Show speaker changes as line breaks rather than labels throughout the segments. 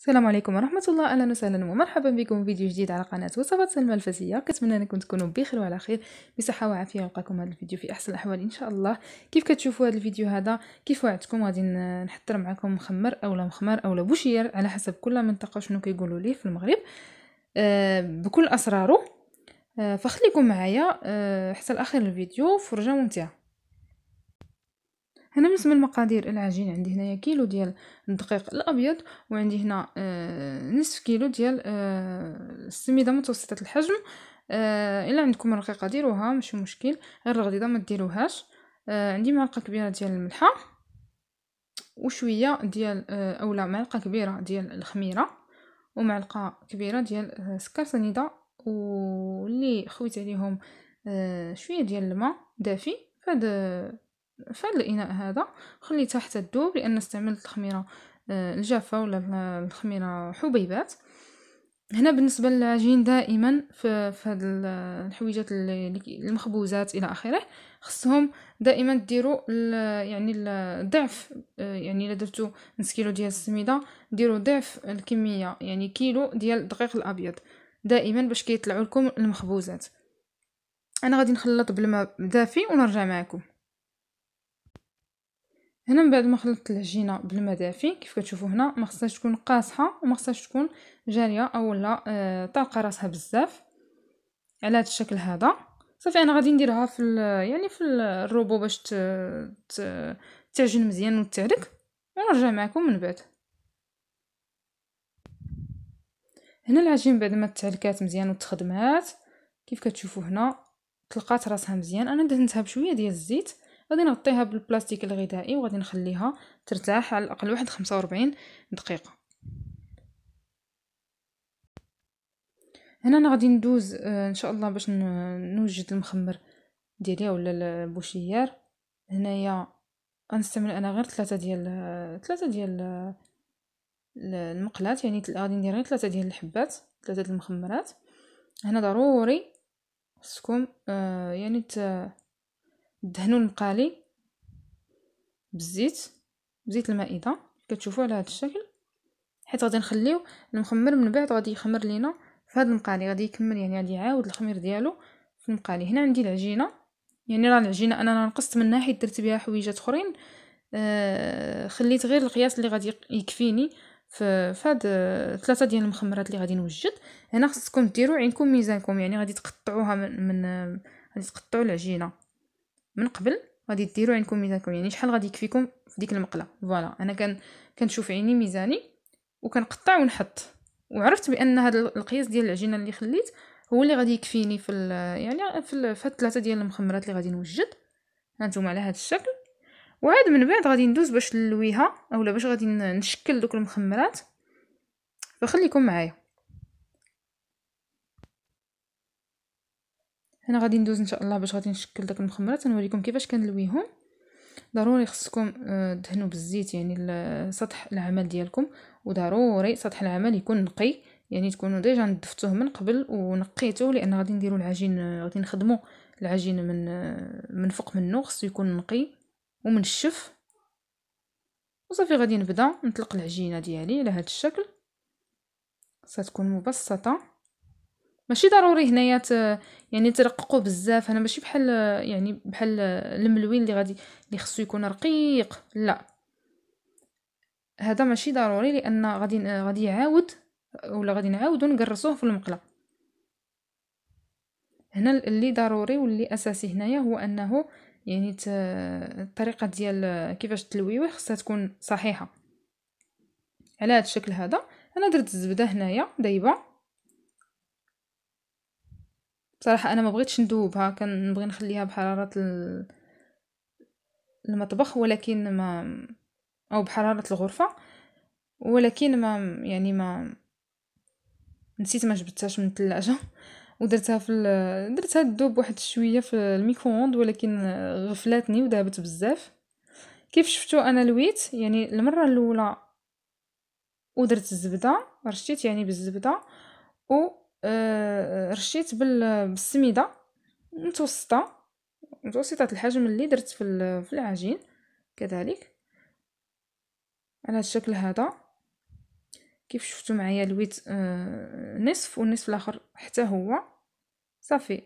السلام عليكم ورحمة الله أهلا وسهلا ومرحبا بكم في فيديو جديد على قناة وصفات سلمى الفاسية كنتمنى أنكم تكونوا بخير وعلى خير بصحة وعافية نلقاكم هذا الفيديو في أحسن الأحوال إن شاء الله كيف كتشوفوا هذا الفيديو هذا كيف وعدتكم غادي نحضر معكم مخمر أولا مخمر أولا بوشير على حسب كل منطقة شنو كيقولوا ليه في المغرب أه بكل أسراره أه فخليكم معايا أه حتى الأخير الفيديو فرجة ممتعة هنا بالنسبه لمقادير العجين عندي هنايا كيلو ديال الدقيق الابيض وعندي هنا آه نصف كيلو ديال آه السميده متوسطه الحجم آه الا عندكم رقيقه ديروها ماشي مشكل غير الغليظه ما ديروهاش آه عندي معلقه كبيره ديال الملحه وشويه ديال آه اولا معلقه كبيره ديال الخميره ومعلقه كبيره ديال آه، سكر سنيده واللي خويت عليهم آه شويه ديال الماء دافي فهاد فهاد الاناء هذا خليته حتى تذوب لان استعملت الخميره آه، الجافه ولا الخميره حبيبات هنا بالنسبه للعجين دائما في في هاد الحويجات المخبوزات الى اخره خصهم دائما ديروا يعني الضعف آه، يعني الا درتو نص كيلو ديال السميده ديروا ضعف الكميه يعني كيلو ديال الدقيق الابيض دائما باش كيطلعوا لكم المخبوزات انا غادي نخلط بالماء دافي ونرجع معكم هنا من بعد ما خلطت العجينه بالماء دافي كيف كتشوفوا هنا ما خصهاش تكون قاصحه وما خصهاش تكون جاريه اولا آه طالقه راسها بزاف على هذا الشكل هذا صافي انا غادي نديرها في يعني في الروبو باش تعجن مزيان وتهلك ونرجع معكم من بعد هنا العجين بعد ما تعلكات مزيان وتخدمات كيف كتشوفوا هنا طلقات راسها مزيان انا دهنتها بشويه ديال الزيت غادي نغطيها بالبلاستيك الغذائي وغادي نخليها ترتاح على الاقل واحد 45 دقيقه هنا انا غادي ندوز آه، ان شاء الله باش نوجد المخمر ديالي ولا البوشيار هنايا غنستعمل انا غير ثلاثه ديال ثلاثه ديال المقلات يعني غادي ندير غير ثلاثه ديال الحبات ثلاثه ديال المخمرات هنا ضروري خصكم آه، يعني ندهنوا المقالي بالزيت بزيت المائده كتشوفوا على هذا الشكل حيت غادي نخليو المخمر من بعد غادي يخمر لينا في هذا المقالي غادي يكمل يعني غادي يعاود الخمير ديالو في المقالي هنا عندي العجينه يعني راه العجينه انا نقصت منها حيت درت بها حويجات اخرين آه خليت غير القياس اللي غادي يكفيني في فهاد آه، ثلاثه ديال المخمرات اللي غادي نوجد هنا خصكم ديروا عينكم ميزانكم يعني غادي تقطعوها من, من آه، غادي تقطعوا العجينه من قبل غادي ديروا عينكم ميزانكم يعني شحال غادي يكفيكم في ديك المقله فوالا انا كان كنشوف عيني ميزاني وكنقطع ونحط وعرفت بان هذا القياس ديال العجينه اللي خليت هو اللي غادي يكفيني في يعني في هاد ثلاثه ديال المخمرات اللي غادي نوجد هانتوما على هذا الشكل وعاد من بعد غادي ندوز باش نلويها اولا باش غادي نشكل دوك المخمرات فخليكم معايا هنا غادي ندوز ان شاء الله باش غادي نشكل داك المخمرات نوريكم كيفاش كنلويهم ضروري خصكم آه، تدهنوا بالزيت يعني سطح العمل ديالكم وضروري سطح العمل يكون نقي يعني تكونوا ديجا نظفتوه من قبل ونقيتوه لان غادي نديروا العجين آه، غادي نخدموا العجين من آه، من فوق منه خصو يكون نقي ومنشف وصافي غادي نبدا نطلق العجينه ديالي على هذا الشكل ستكون مبسطه ماشي ضروري هنايا يعني ترققوا بزاف انا ماشي بحال يعني بحال الملوين اللي غادي اللي خصو يكون رقيق لا هذا ماشي ضروري لان غادي غادي يعاود ولا غادي نعاودو نقرصوه في المقله هنا اللي ضروري واللي اساسي هنايا هو انه يعني الطريقه ديال كيفاش تلويوه خصها تكون صحيحه على هذا الشكل هذا انا درت الزبده هنايا دايبه بصراحه انا ما بغيتش ندوبها كنبغي نخليها بحراره المطبخ ولكن ما او بحراره الغرفه ولكن ما يعني ما نسيت ما جبتهاش من الثلاجه ودرتها في درتها تدوب واحد شويه في الميكرووند ولكن غفلاتني وذهبت بزاف كيف شفتو انا لويت يعني المره الاولى ودرت الزبده رشيت يعني بالزبده و آه رشيت بالسميده متوسطه متوسطه الحجم اللي درت في في العجين كذلك على الشكل هذا كيف شفتوا معايا لويت آه نصف والنصف الاخر حتى هو صافي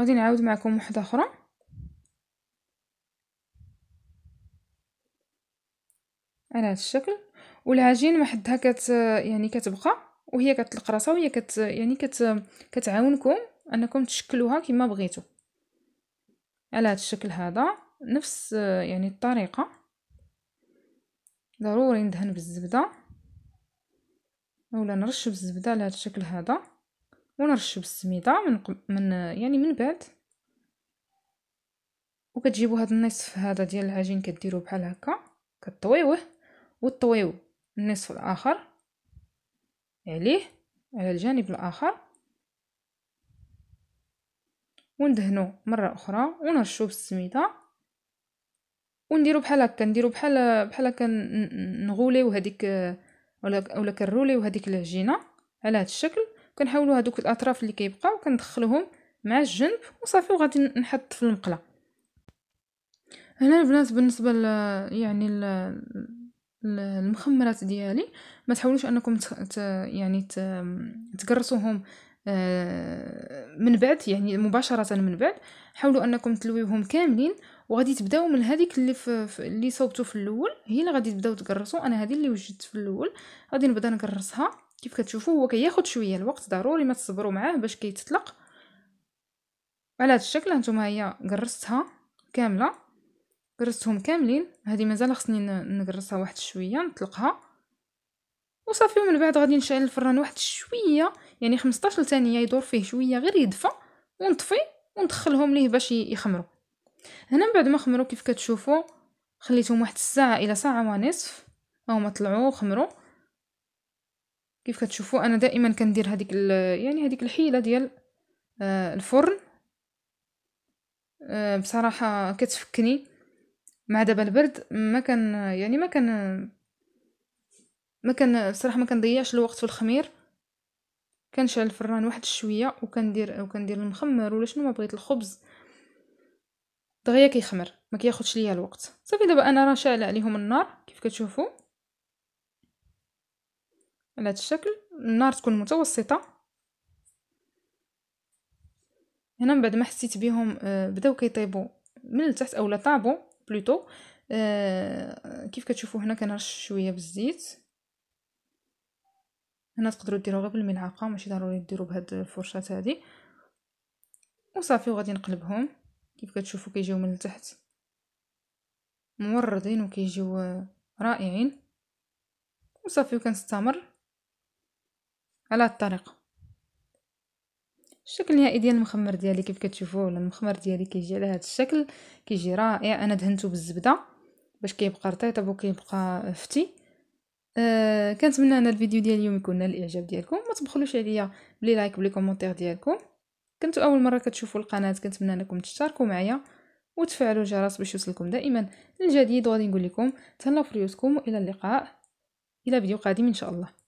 غادي نعاود معكم واحده اخرى على هذا الشكل والعجين محدها كت يعني كتبقى وهي كتلق راسها وهي كت يعني كت كتعاونكم انكم تشكلوها كما بغيتو على هذا الشكل هذا نفس يعني الطريقه ضروري ندهن بالزبده اولا نرش بالزبده على هذا الشكل هذا ونرش بالسميده من من يعني من بعد وكتجيبوا هذا النصف هذا ديال العجين كديروه بحال هكا كطويوه وطويوه النصف الآخر عليه على الجانب الآخر وندهنو مرة أخرى ونرشو بالسميدة ونديرو بحال هكا نديرو بحال بحال هكا نغوليو هذيك ولا ولا كنروليو هذيك العجينه على هذا الشكل كنحاولو هذوك الاطراف اللي كيبقاو كندخلوهم مع الجنب وصافي وغادي نحط في المقله هنا البنات بالنسبه ل يعني ل المخمرات ديالي ما تحاولوش انكم ت... ت... يعني ت... تقرصوهم آه، من بعد يعني مباشرة من بعد حاولوا انكم تلويوهم كاملين وغادي تبداو من هذيك اللي في اللي صوبتو في الاول هي اللي غادي تبداو تقرصوا انا هذه اللي وجدت في الاول غادي نبدا نقرصها كيف كتشوفوا هو كياخد شويه الوقت ضروري ما تصبروا معاه باش كيتطلق على هذا الشكل هانتوما هي قرصتها كامله قرستهم كاملين هذه مازال خصني نقرصها واحد شويه نطلقها وصافي ومن بعد غادي نشعل الفران واحد شويه يعني 15 ثانيه يدور فيه شويه غير يدفى ونطفي وندخلهم ليه باش يخمروا هنا من بعد ما خمروا كيف كتشوفوا خليتهم واحد الساعه الى ساعه ونصف هما طلعوا وخمروا كيف كتشوفوا انا دائما كندير هذيك يعني هذيك الحيله ديال آه، الفرن آه، بصراحه كتفكني مع دابا البرد ما كان يعني ما كان ما كان بصراحه ما كنضيعش الوقت في الخمير كنشعل الفران واحد شويه وكندير وكندير المخمر ولا شنو ما بغيت الخبز دغيا كيخمر ما كياخذش ليا الوقت صافي دابا انا راه شاعله عليهم النار كيف كتشوفوا على هذا الشكل النار تكون متوسطه هنا من بعد ما حسيت بهم آه، بداو كيطيبوا من التحت اولا طابوا بلوتو آه كيف كتشوفوا هنا كنرش شويه بالزيت هنا تقدروا ديروا غير بالملعقه ماشي ضروري ديروا بهاد الفرشاه هذه وصافي وغادي نقلبهم كيف كتشوفوا كيجيو من التحت موردين وكيجيو رائعين وصافي وكنستمر على الطريقه الشكل النهائي ديال المخمر ديالي كيف كتشوفوه المخمر ديالي كيجي على هذا الشكل كيجي رائع انا دهنته بالزبده باش كيبقى رطيطب وكيبقى فتي أه كنتمنى ان الفيديو ديال اليوم يكون نال الاعجاب ديالكم ما تبخلوش عليا بلي لايك بلي كومونتير ديالكم كنتو اول مره كتشوفوا القناه كنتمنى انكم تشتركوا معايا وتفعلوا الجرس باش يوصلكم دائما الجديد وغادي نقول لكم تهلاو في ريوسكم والى اللقاء الى فيديو قادم ان شاء الله